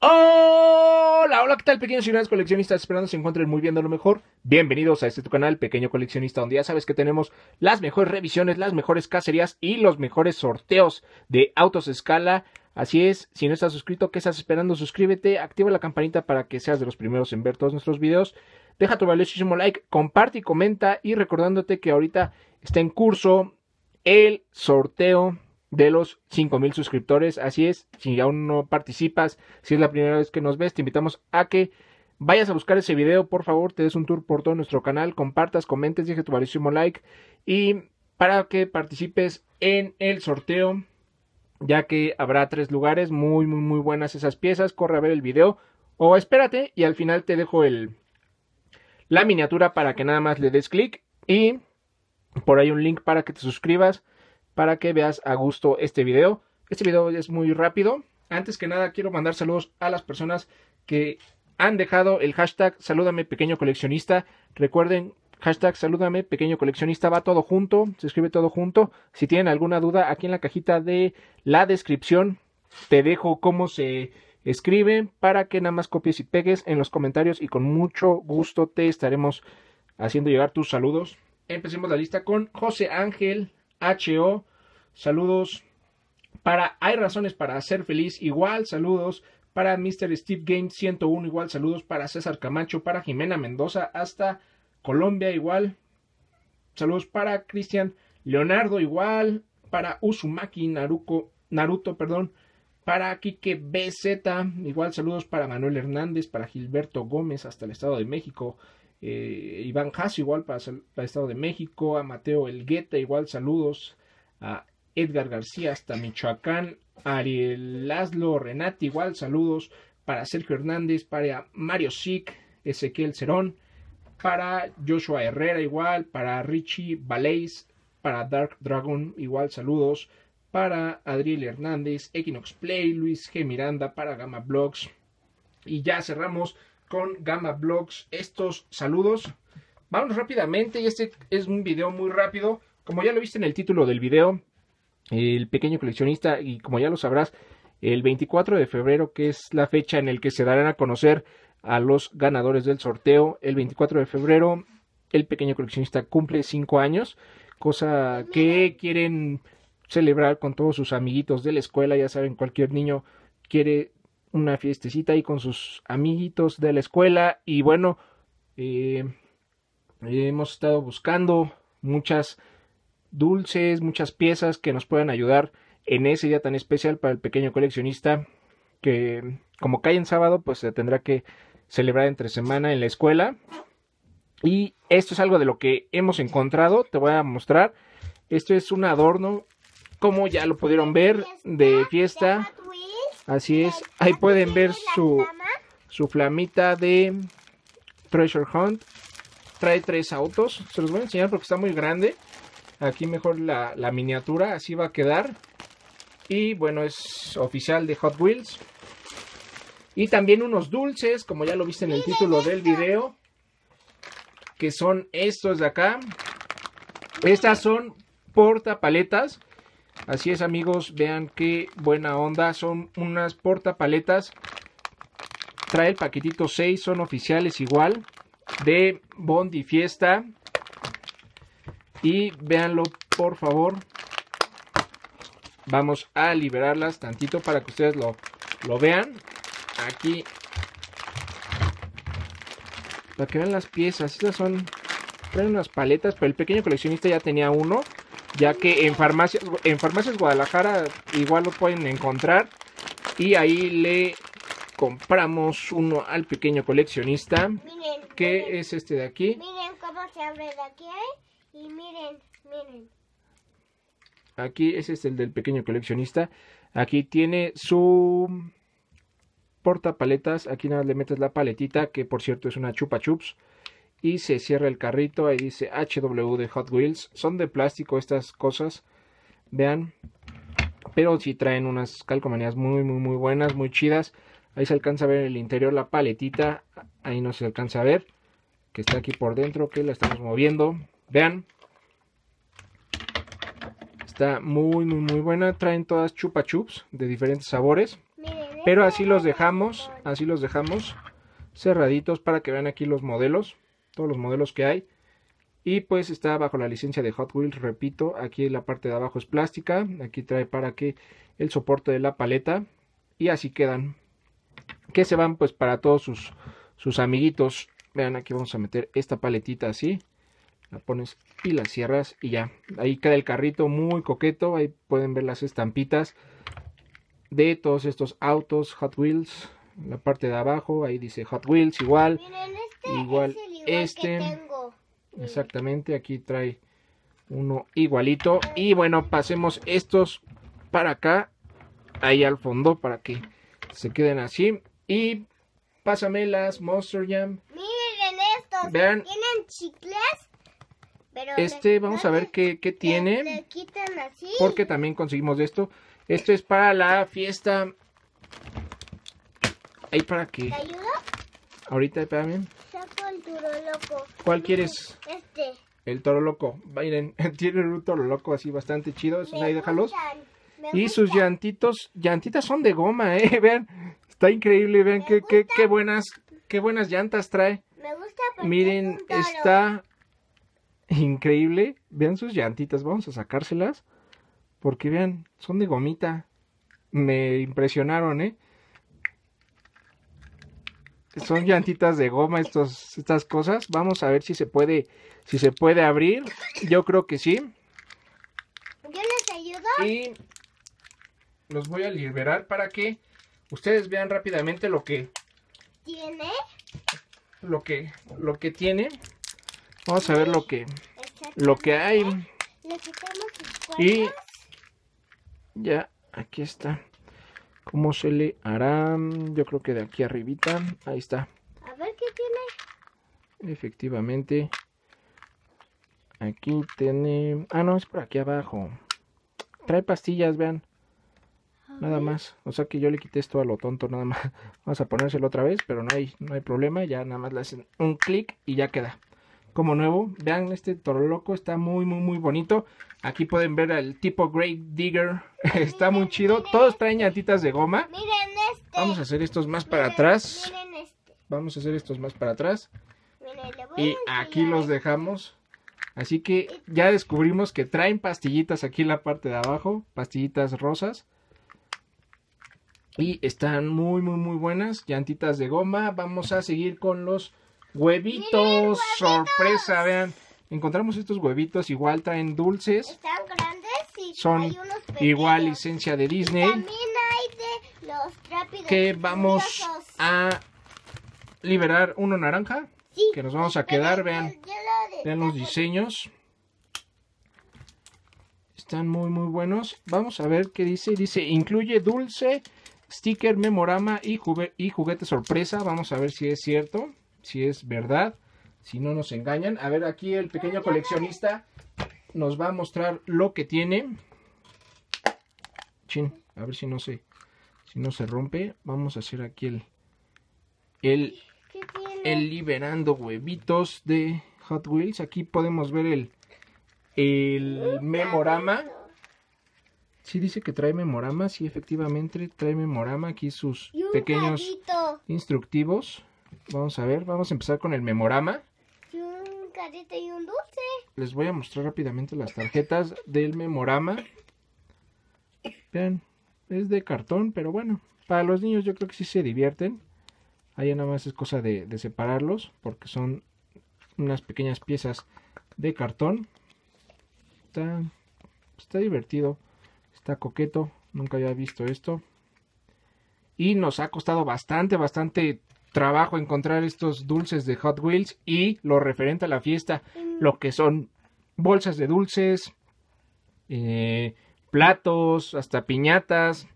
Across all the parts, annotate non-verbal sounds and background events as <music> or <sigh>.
Hola, hola, ¿qué tal pequeños y grandes coleccionistas? Esperando se encuentren muy bien de lo mejor. Bienvenidos a este canal, Pequeño Coleccionista, donde ya sabes que tenemos las mejores revisiones, las mejores cacerías y los mejores sorteos de autos escala. Así es, si no estás suscrito, ¿qué estás esperando? Suscríbete, activa la campanita para que seas de los primeros en ver todos nuestros videos. Deja tu valiosísimo like, comparte y comenta y recordándote que ahorita está en curso el sorteo de los 5000 suscriptores. Así es, si aún no participas, si es la primera vez que nos ves, te invitamos a que vayas a buscar ese video, por favor, te des un tour por todo nuestro canal, compartas, comentes, deje tu valísimo like y para que participes en el sorteo, ya que habrá tres lugares, muy, muy, muy buenas esas piezas, corre a ver el video o espérate y al final te dejo el, la miniatura para que nada más le des clic y por ahí un link para que te suscribas para que veas a gusto este video. Este video es muy rápido. Antes que nada quiero mandar saludos a las personas que han dejado el hashtag salúdame pequeño coleccionista. Recuerden, hashtag salúdame pequeño coleccionista va todo junto, se escribe todo junto. Si tienen alguna duda, aquí en la cajita de la descripción te dejo cómo se escribe para que nada más copies y pegues en los comentarios y con mucho gusto te estaremos haciendo llegar tus saludos. Empecemos la lista con José Ángel HO. Saludos para Hay razones para ser feliz. Igual saludos para Mr. Steve Game 101. Igual saludos para César Camacho, para Jimena Mendoza hasta Colombia. Igual saludos para Cristian Leonardo. Igual para Usumaki Naruko, Naruto, perdón. Para Kike BZ, igual saludos para Manuel Hernández, para Gilberto Gómez hasta el Estado de México, eh, Iván Haas, igual para, el Estado de México, a Mateo Elgueta, igual saludos, a Edgar García hasta Michoacán, Ariel Laszlo Renati, igual saludos, para Sergio Hernández, para Mario Sick, Ezequiel Cerón, para Joshua Herrera, igual, para Richie Valais, para Dark Dragon, igual saludos, para Adriel Hernández, Equinox Play, Luis G. Miranda, para Gamma Blogs, y ya cerramos con Gamma Blogs estos saludos. Vamos rápidamente, y este es un video muy rápido. Como ya lo viste en el título del video, el pequeño coleccionista, y como ya lo sabrás, el 24 de febrero, que es la fecha en el que se darán a conocer a los ganadores del sorteo. El 24 de febrero, el pequeño coleccionista cumple 5 años, cosa que quieren celebrar con todos sus amiguitos de la escuela. Ya saben, cualquier niño quiere una fiestecita ahí con sus amiguitos de la escuela y bueno, eh, hemos estado buscando muchas dulces, muchas piezas que nos puedan ayudar en ese día tan especial para el pequeño coleccionista que como cae en sábado pues se tendrá que celebrar entre semana en la escuela y esto es algo de lo que hemos encontrado te voy a mostrar esto es un adorno como ya lo pudieron ver de fiesta Así es, ahí pueden ver su, flamita de Treasure Hunt. Trae tres autos, se los voy a enseñar porque está muy grande. Aquí mejor la, la miniatura, así va a quedar. Y bueno, es oficial de Hot Wheels. Y también unos dulces, como ya lo viste en el título del video. Que son estos de acá. Estas son portapaletas. Así es amigos, vean qué buena onda, son unas portapaletas. Trae el paquetito 6, son oficiales igual, de Bondi Fiesta. Y véanlo por favor. Vamos a liberarlas tantito para que ustedes lo, lo vean. Aquí. Para que vean las piezas. Estas son... unas paletas, pero el pequeño coleccionista ya tenía uno ya que en farmacias, en farmacias Guadalajara igual lo pueden encontrar y ahí le compramos uno al pequeño coleccionista miren, que es este de aquí. Miren cómo se abre de aquí ¿eh? y miren, miren. Aquí ese es el del pequeño coleccionista. Aquí tiene su portapaletas. Aquí nada más le metes la paletita que por cierto es una chupa chups y se cierra el carrito. Ahí dice HW de Hot Wheels. Son de plástico estas cosas. Vean. Pero sí traen unas calcomanías muy, muy, muy buenas, muy chidas. Ahí se alcanza a ver el interior, la paletita. Ahí no se alcanza a ver. Que está aquí por dentro, que la estamos moviendo. Vean. Está muy, muy, muy buena. Traen todas chupa chups de diferentes sabores. Pero así los dejamos. Así los dejamos cerraditos para que vean aquí los modelos todos los modelos que hay. Y pues está bajo la licencia de Hot Wheels, repito, aquí en la parte de abajo es plástica, aquí trae para que el soporte de la paleta y así quedan. Que se van pues para todos sus, sus amiguitos. Vean, aquí vamos a meter esta paletita así. La pones y la cierras y ya. Ahí queda el carrito muy coqueto. Ahí pueden ver las estampitas de todos estos autos Hot Wheels. En la parte de abajo, ahí dice Hot Wheels igual. Este igual este. Mm. Exactamente, aquí trae uno igualito. Y bueno, pasemos estos para acá, ahí al fondo, para que se queden así. Y pásame las Monster Jam. Miren estos, tienen chicles. este, vamos a ver qué, qué tiene. Porque también conseguimos esto. Esto es para la fiesta. Ahí para que. ayudo? Ahorita, espérame toro loco. ¿Cuál quieres? Este. El toro loco. Miren, <laughs> tiene un toro loco así bastante chido. es ahí déjalos. Y sus llantitos, llantitas son de goma, <laughs> ¿eh? Vean, está increíble, vean qué, qué, buenas, qué buenas llantas trae. Me gusta Miren, está increíble. Vean sus llantitas, vamos a sacárselas. Porque vean, son de gomita. Me impresionaron, ¿eh? son llantitas de goma estos, estas cosas. Vamos a ver si se puede, si se puede abrir. Yo creo que sí. Yo les ayudo. Y los voy a liberar para que ustedes vean rápidamente lo que tiene. Lo que, lo que tiene. Vamos a ver lo que, lo que hay. y ya, aquí está. ¿Cómo se le hará? Yo creo que de aquí arribita. Ahí está. A ver qué tiene. Efectivamente. Aquí tiene... Ah, no, es por aquí abajo. Trae pastillas, vean. Nada más. O sea que yo le quité esto a lo tonto nada más. <laughs> Vamos a ponérselo otra vez, pero no hay, no hay problema. Ya nada más le hacen un clic y ya queda como nuevo. Vean, este toro loco está muy, muy, muy bonito. Aquí pueden ver al tipo Great Digger. <laughs> está muy chido. Todos traen llantitas de goma. Este. Vamos a hacer estos más para atrás. Este. Vamos a hacer estos más para atrás. y aquí los este. dejamos. Así que ya descubrimos que traen pastillitas aquí en la parte de abajo. Pastillitas rosas. Y están muy, muy, muy buenas. Llantitas de goma. Vamos a seguir con los huevitos, sorpresa, vean. Encontramos estos huevitos, igual traen dulces. son igual licencia de Disney. Que vamos a liberar uno naranja. que nos vamos a quedar, vean. vean los diseños. Están muy muy buenos. Vamos a ver qué dice. Dice, incluye dulce, sticker, memorama y juguete sorpresa. Vamos a ver si es cierto si es verdad, si no nos engañan. A ver, aquí el pequeño coleccionista nos va a mostrar lo que tiene. Chin, a ver si no se, si no se rompe. Vamos a hacer aquí el, el, liberando huevitos de Hot Wheels. Aquí podemos ver el, el memorama. Si dice que trae memorama, sí efectivamente trae memorama aquí sus pequeños instructivos. Vamos a ver, vamos a empezar con el memorama. Y un mm, carrito y un dulce. Les voy a mostrar rápidamente las tarjetas del memorama. Vean, es de cartón, pero bueno, para los niños yo creo que sí se divierten. Ahí nada más es cosa de, separarlos, porque son unas pequeñas piezas de cartón. Está, está divertido, está coqueto, nunca había visto esto. Y nos ha costado bastante, bastante trabajo encontrar estos dulces de Hot Wheels y lo referente a la fiesta, mm. lo que son bolsas de dulces, eh, platos, hasta piñatas.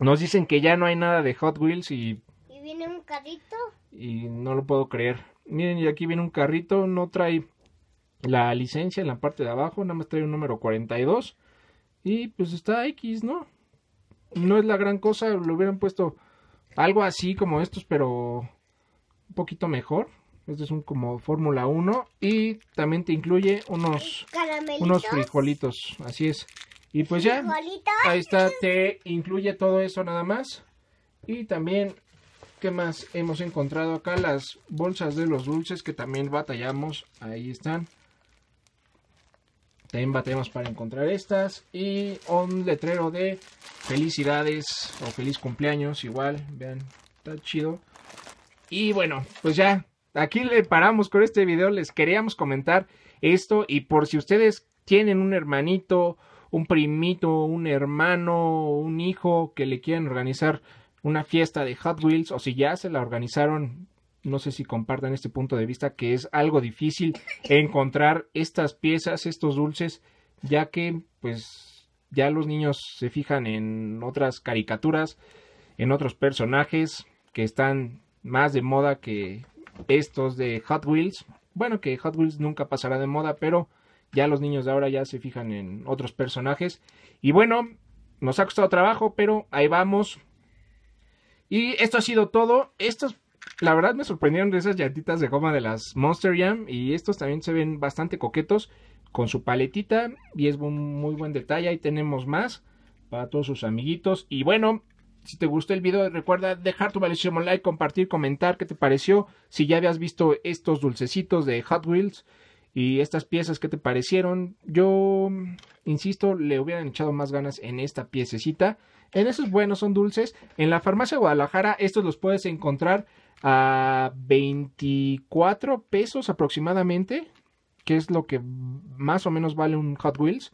Nos dicen que ya no hay nada de Hot Wheels y... ¿Y viene un carrito? Y no lo puedo creer. Miren, y aquí viene un carrito, no trae la licencia en la parte de abajo, nada más trae un número 42. Y pues está X, ¿no? No es la gran cosa, lo hubieran puesto algo así como estos, pero un poquito mejor. Este es un como Fórmula 1 y también te incluye unos, unos frijolitos, así es. Y pues ya, ahí está, te incluye todo eso nada más. Y también, ¿qué más hemos encontrado acá? Las bolsas de los dulces que también batallamos, ahí están. También batemos para encontrar estas. Y un letrero de felicidades o feliz cumpleaños. Igual, vean, está chido. Y bueno, pues ya, aquí le paramos con este video. Les queríamos comentar esto. Y por si ustedes tienen un hermanito, un primito, un hermano, un hijo que le quieran organizar una fiesta de Hot Wheels o si ya se la organizaron no sé si compartan este punto de vista, que es algo difícil encontrar estas piezas, estos dulces, ya que pues ya los niños se fijan en otras caricaturas, en otros personajes que están más de moda que estos de Hot Wheels. Bueno, que Hot Wheels nunca pasará de moda, pero ya los niños de ahora ya se fijan en otros personajes. Y bueno, nos ha costado trabajo, pero ahí vamos. Y esto ha sido todo. Estos la verdad me sorprendieron esas llantitas de goma de las Monster Jam y estos también se ven bastante coquetos con su paletita y es un muy buen detalle. Ahí tenemos más para todos sus amiguitos. Y bueno, si te gustó el video, recuerda dejar tu valiosísimo like, compartir, comentar qué te pareció. Si ya habías visto estos dulcecitos de Hot Wheels y estas piezas, qué te parecieron. Yo, insisto, le hubieran echado más ganas en esta piececita. En esos buenos son dulces. En la farmacia Guadalajara estos los puedes encontrar a 24 pesos aproximadamente, que es lo que más o menos vale un Hot Wheels.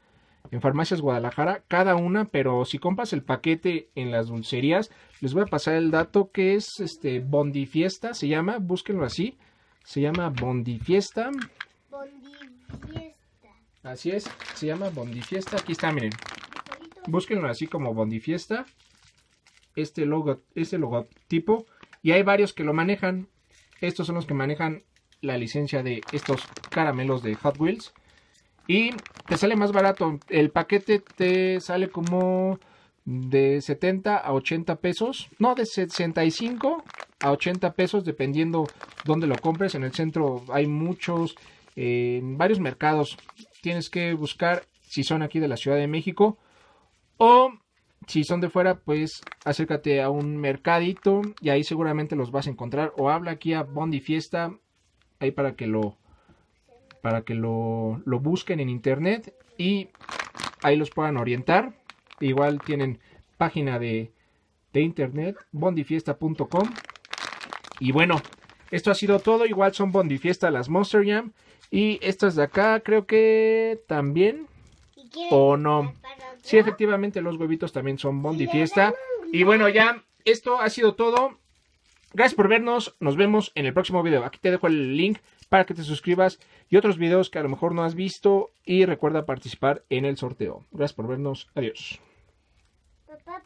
En farmacias Guadalajara, cada una, pero si compras el paquete en las dulcerías, les voy a pasar el dato que es este Bondi Fiesta, se llama, búsquenlo así, se llama Bondi Fiesta. Bondi Fiesta. Así es, se llama Bondi Fiesta, aquí está, miren, Búsquenlo así como Bonifiesta Este logo, este logotipo. Y hay varios que lo manejan. Estos son los que manejan la licencia de estos caramelos de Hot Wheels. Y te sale más barato. El paquete te sale como de 70 a 80 pesos. No, de 65 a 80 pesos dependiendo dónde lo compres. En el centro hay muchos, eh, en varios mercados. Tienes que buscar si son aquí de la Ciudad de México o si son de fuera, pues acércate a un mercadito y ahí seguramente los vas a encontrar. O habla aquí a Bondi Fiesta, ahí para que lo, para que lo, busquen en internet y ahí los puedan orientar. Igual tienen página de, de internet, bondifiesta.com. Y bueno, esto ha sido todo. Igual son Bondi Fiesta, las Monster Jam. Y estas de acá creo que también o no. Sí, efectivamente, los huevitos también son bondi fiesta. Y bueno, ya esto ha sido todo. Gracias por vernos. Nos vemos en el próximo video. Aquí te dejo el link para que te suscribas y otros videos que a lo mejor no has visto. Y recuerda participar en el sorteo. Gracias por vernos. Adiós. Papá,